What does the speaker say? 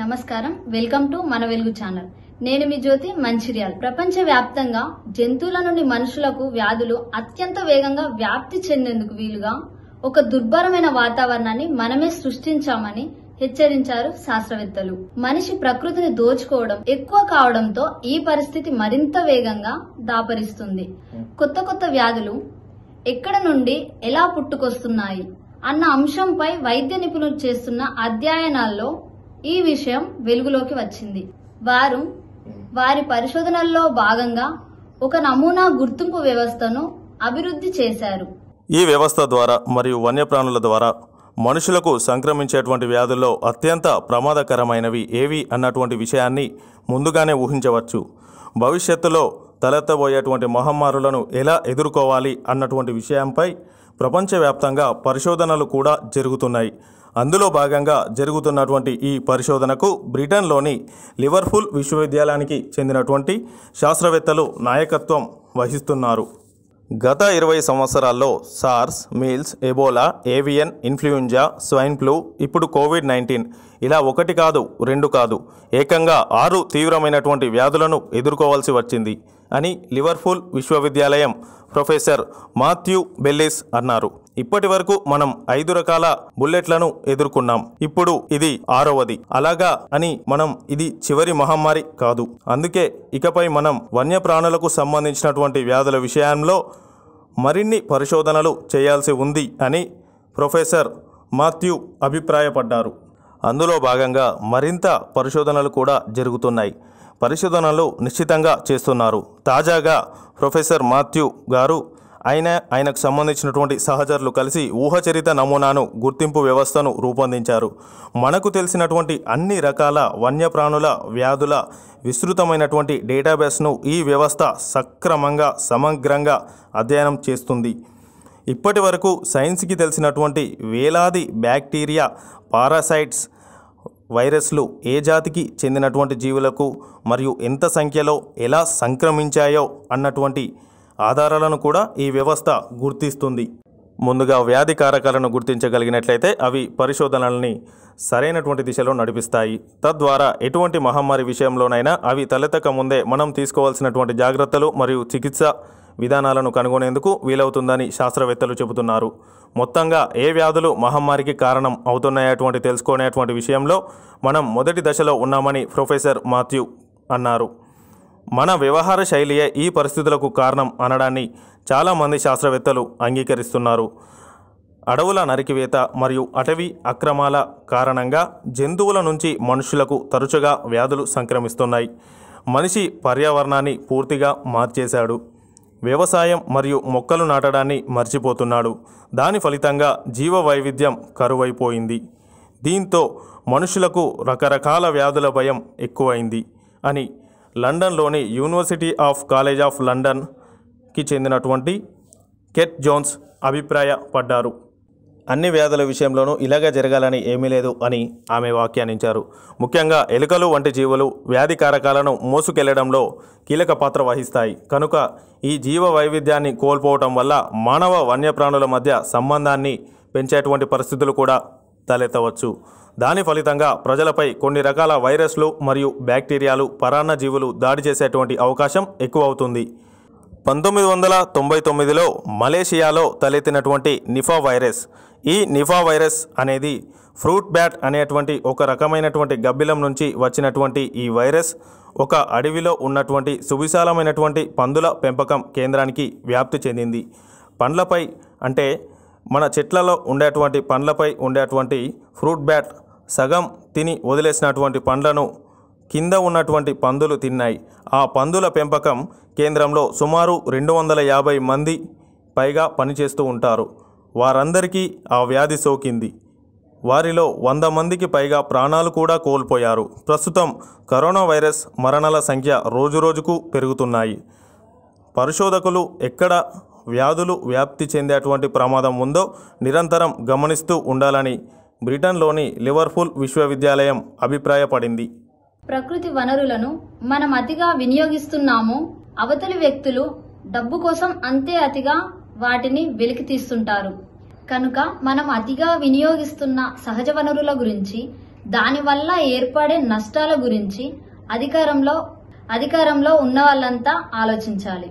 నమస్కారం welcome to మన వెలుగు ఛానల్ నేను మీ జ్యోతి మంచిర్యాల్ ప్రపంచ వ్యాప్తంగా జంతువుల నుండి మనుషులకు వ్యాధులు అత్యంత వేగంగా వ్యాప్తి చెందేందుకు వీలుగా ఒక దుర్భరమైన వాతావరణాన్ని మనమే సృష్టించామని హెచ్చరించారు శాస్త్రవేత్తలు మనిషి ప్రకృతిని దోచుకోవడం ఎక్కువ కావడంతో ఈ పరిస్థితి మరింత వేగంగా దాపరిస్తుంది కొత్త కొత్త వ్యాధులు ఎక్కడ నుండి ఎలా పుట్టుకొస్తున్నాయి అన్న అంశంపై వైద్య నిపుణులు చేస్తున్న అధ్యయనాల్లో ఈ విషయం వెలుగులోకి వచ్చింది వారు వారి పరిశోధనల్లో భాగంగా ఒక నమూనా గుర్తింపు వ్యవస్థను అభివృద్ధి చేశారు ఈ వ్యవస్థ ద్వారా మరియు వన్యప్రాణుల ద్వారా మనుషులకు సంక్రమించేటువంటి వ్యాధుల్లో అత్యంత ప్రమాదకరమైనవి ఏవి అన్నటువంటి విషయాన్ని ముందుగానే ఊహించవచ్చు భవిష్యత్తులో తలెత్తబోయేటువంటి మహమ్మారులను ఎలా ఎదుర్కోవాలి అన్నటువంటి విషయంపై ప్రపంచవ్యాప్తంగా పరిశోధనలు కూడా జరుగుతున్నాయి అందులో భాగంగా జరుగుతున్నటువంటి ఈ పరిశోధనకు బ్రిటన్లోని లివర్పూల్ విశ్వవిద్యాలయానికి చెందినటువంటి శాస్త్రవేత్తలు నాయకత్వం వహిస్తున్నారు గత ఇరవై సంవత్సరాల్లో SARS MERS Ebola avian influenza swine flu ఇప్పుడు కోవిడ్ నైన్టీన్ ఇలా ఒకటి కాదు రెండు కాదు ఏకంగా ఆరు తీవ్రమైనటువంటి వ్యాధులను ఎదుర్కోవాల్సి వచ్చింది అని లివర్పూల్ విశ్వవిద్యాలయం ప్రొఫెసర్ మాథ్యూ బెల్లిస్ అన్నారు ఇప్పటి వరకు మనం ఐదు రకాల బుల్లెట్లను ఎదుర్కొన్నాం ఇప్పుడు ఇది ఆరవది అలాగా అని మనం ఇది చివరి మహమ్మారి కాదు అందుకే ఇకపై మనం వన్యప్రాణులకు సంబంధించినటువంటి వ్యాధుల విషయంలో మరిన్ని పరిశోధనలు చేయాల్సి ఉంది అని ప్రొఫెసర్ మాథ్యూ అభిప్రాయపడ్డారు అందులో భాగంగా మరింత పరిశోధనలు కూడా జరుగుతున్నాయి పరిశోధనలు నిశ్చితంగా చేస్తున్నారు తాజాగా ప్రొఫెసర్ మాథ్యూ గారు ఆయన ఆయనకు సంబంధించినటువంటి సహచరులు కలిసి ఊహచరిత నమూనాను గుర్తింపు వ్యవస్థను రూపొందించారు మనకు తెలిసినటువంటి అన్ని రకాల వన్యప్రాణుల వ్యాధుల విస్తృతమైనటువంటి డేటాబేస్ను ఈ వ్యవస్థ సక్రమంగా సమగ్రంగా అధ్యయనం చేస్తుంది ఇప్పటి వరకు సైన్స్కి తెలిసినటువంటి వేలాది బ్యాక్టీరియా పారాసైట్స్ వైరస్లు ఏ జాతికి చెందినటువంటి జీవులకు మరియు ఎంత సంఖ్యలో ఎలా సంక్రమించాయో అన్నటువంటి ఆధారాలను కూడా ఈ వ్యవస్థ గుర్తిస్తుంది ముందుగా వ్యాధి కారకాలను గుర్తించగలిగినట్లయితే అవి పరిశోధనల్ని సరైనటువంటి దిశలో నడిపిస్తాయి తద్వారా ఎటువంటి మహమ్మారి విషయంలోనైనా అవి తలెత్తక ముందే మనం తీసుకోవాల్సినటువంటి జాగ్రత్తలు మరియు చికిత్స విధానాలను కనుగొనేందుకు వీలవుతుందని శాస్త్రవేత్తలు చెబుతున్నారు మొత్తంగా ఏ వ్యాధులు మహమ్మారికి కారణం అవుతున్నాయటువంటి తెలుసుకునేటువంటి విషయంలో మనం మొదటి దశలో ఉన్నామని ప్రొఫెసర్ మాథ్యూ అన్నారు మన వ్యవహార శైలియే ఈ పరిస్థితులకు కారణం అనడాన్ని చాలామంది శాస్త్రవేత్తలు అంగీకరిస్తున్నారు అడవుల నరికివేత మరియు అటవీ అక్రమాల కారణంగా జంతువుల నుంచి మనుషులకు తరచుగా వ్యాధులు సంక్రమిస్తున్నాయి మనిషి పర్యావరణాన్ని పూర్తిగా మార్చేశాడు వ్యవసాయం మరియు మొక్కలు నాటడాన్ని మర్చిపోతున్నాడు దాని ఫలితంగా జీవ వైవిధ్యం కరువైపోయింది దీంతో మనుషులకు రకరకాల వ్యాధుల భయం ఎక్కువైంది అని లండన్లోని యూనివర్సిటీ ఆఫ్ కాలేజ్ ఆఫ్ లండన్కి చెందినటువంటి కెట్ జోన్స్ అభిప్రాయపడ్డారు అన్ని వ్యాధుల విషయంలోనూ ఇలాగా జరగాలని ఏమీ లేదు అని ఆమె వ్యాఖ్యానించారు ముఖ్యంగా ఎలుకలు వంటి జీవులు వ్యాధి కారకాలను మోసుకెళ్లడంలో కీలక పాత్ర వహిస్తాయి కనుక ఈ జీవ వైవిధ్యాన్ని కోల్పోవటం వల్ల మానవ వన్యప్రాణుల మధ్య సంబంధాన్ని పెంచేటువంటి పరిస్థితులు కూడా తలెత్తవచ్చు దాని ఫలితంగా ప్రజలపై కొన్ని రకాల వైరస్లు మరియు బ్యాక్టీరియాలు పరాన్నజీవులు దాడి చేసేటువంటి అవకాశం ఎక్కువ అవుతుంది పంతొమ్మిది వందల తొంభై తొమ్మిదిలో మలేషియాలో తలెత్తినటువంటి నిఫా వైరస్ ఈ నిఫా వైరస్ అనేది ఫ్రూట్ బ్యాట్ అనేటువంటి ఒక రకమైనటువంటి గబ్బిలం నుంచి వచ్చినటువంటి ఈ వైరస్ ఒక అడవిలో ఉన్నటువంటి సువిశాలమైనటువంటి పందుల పెంపకం కేంద్రానికి వ్యాప్తి చెందింది పండ్లపై అంటే మన చెట్లలో ఉండేటువంటి పండ్లపై ఉండేటువంటి ఫ్రూట్ బ్యాట్ సగం తిని వదిలేసినటువంటి పండ్లను కింద ఉన్నటువంటి పందులు తిన్నాయి ఆ పందుల పెంపకం కేంద్రంలో సుమారు రెండు వందల యాభై మంది పైగా పనిచేస్తూ ఉంటారు వారందరికీ ఆ వ్యాధి సోకింది వారిలో వంద మందికి పైగా ప్రాణాలు కూడా కోల్పోయారు ప్రస్తుతం కరోనా వైరస్ మరణాల సంఖ్య రోజురోజుకు పెరుగుతున్నాయి పరిశోధకులు ఎక్కడ వ్యాధులు వ్యాప్తి చెందేటువంటి ప్రమాదం ఉందో నిరంతరం గమనిస్తూ ఉండాలని బ్రిటన్లోని లివర్పూల్ విశ్వవిద్యాలయం అభిప్రాయపడింది ప్రకృతి వనరులను మనం అతిగా వినియోగిస్తున్నాము అవతలి వ్యక్తులు డబ్బు కోసం అంతే అతిగా వాటిని వెలికి తీస్తుంటారు కనుక మనం అతిగా వినియోగిస్తున్న సహజ వనరుల గురించి దానివల్ల ఏర్పడే నష్టాల గురించి అధికారంలో అధికారంలో ఉన్న వాళ్ళంతా ఆలోచించాలి